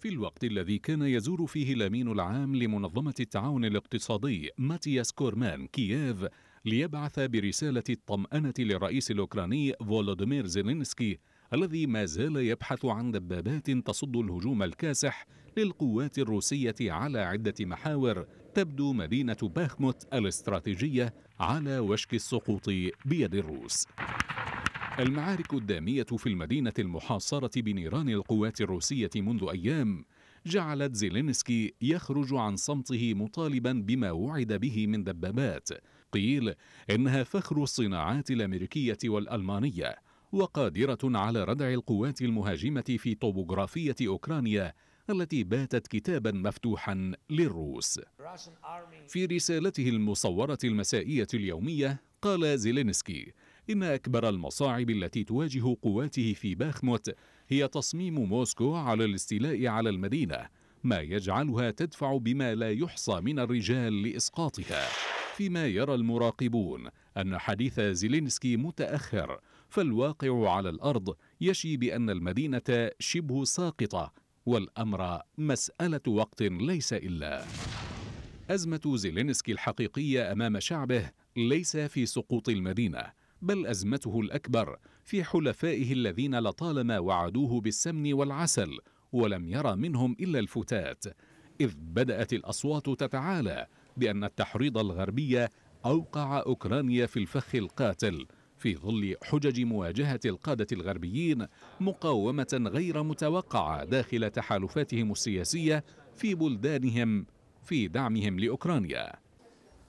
في الوقت الذي كان يزور فيه الأمين العام لمنظمة التعاون الاقتصادي ماتياس كورمان كييف ليبعث برسالة الطمأنة للرئيس الأوكراني فولودمير زيلينسكي الذي ما زال يبحث عن دبابات تصد الهجوم الكاسح للقوات الروسية على عدة محاور تبدو مدينة باخموت الاستراتيجية على وشك السقوط بيد الروس المعارك الدامية في المدينة المحاصرة بنيران القوات الروسية منذ أيام جعلت زيلينسكي يخرج عن صمته مطالبا بما وعد به من دبابات قيل إنها فخر الصناعات الأمريكية والألمانية وقادرة على ردع القوات المهاجمة في طوبوغرافية أوكرانيا التي باتت كتابا مفتوحا للروس في رسالته المصورة المسائية اليومية قال زيلينسكي إن أكبر المصاعب التي تواجه قواته في باخموت هي تصميم موسكو على الاستيلاء على المدينة ما يجعلها تدفع بما لا يحصى من الرجال لإسقاطها فيما يرى المراقبون أن حديث زيلينسكي متأخر فالواقع على الأرض يشي بأن المدينة شبه ساقطة والأمر مسألة وقت ليس إلا أزمة زيلينسكي الحقيقية أمام شعبه ليس في سقوط المدينة بل أزمته الأكبر في حلفائه الذين لطالما وعدوه بالسمن والعسل ولم يرى منهم إلا الفتات إذ بدأت الأصوات تتعالى بأن التحريض الغربي أوقع أوكرانيا في الفخ القاتل في ظل حجج مواجهة القادة الغربيين مقاومة غير متوقعة داخل تحالفاتهم السياسية في بلدانهم في دعمهم لأوكرانيا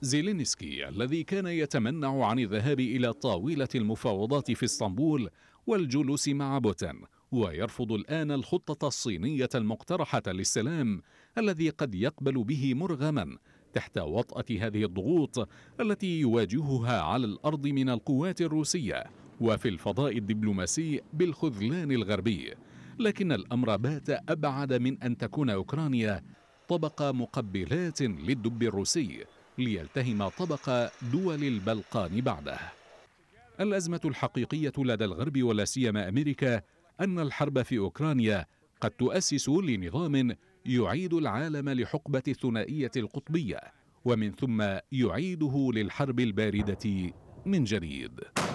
زيلينسكي الذي كان يتمنع عن الذهاب إلى طاولة المفاوضات في اسطنبول والجلوس مع بوتين ويرفض الآن الخطة الصينية المقترحة للسلام الذي قد يقبل به مرغما تحت وطأة هذه الضغوط التي يواجهها على الأرض من القوات الروسية وفي الفضاء الدبلوماسي بالخذلان الغربي لكن الأمر بات أبعد من أن تكون أوكرانيا طبق مقبلات للدب الروسي ليلتهم طبق دول البلقان بعده الأزمة الحقيقية لدى الغرب ولا سيما أمريكا أن الحرب في أوكرانيا قد تؤسس لنظام يعيد العالم لحقبة الثنائية القطبية ومن ثم يعيده للحرب الباردة من جديد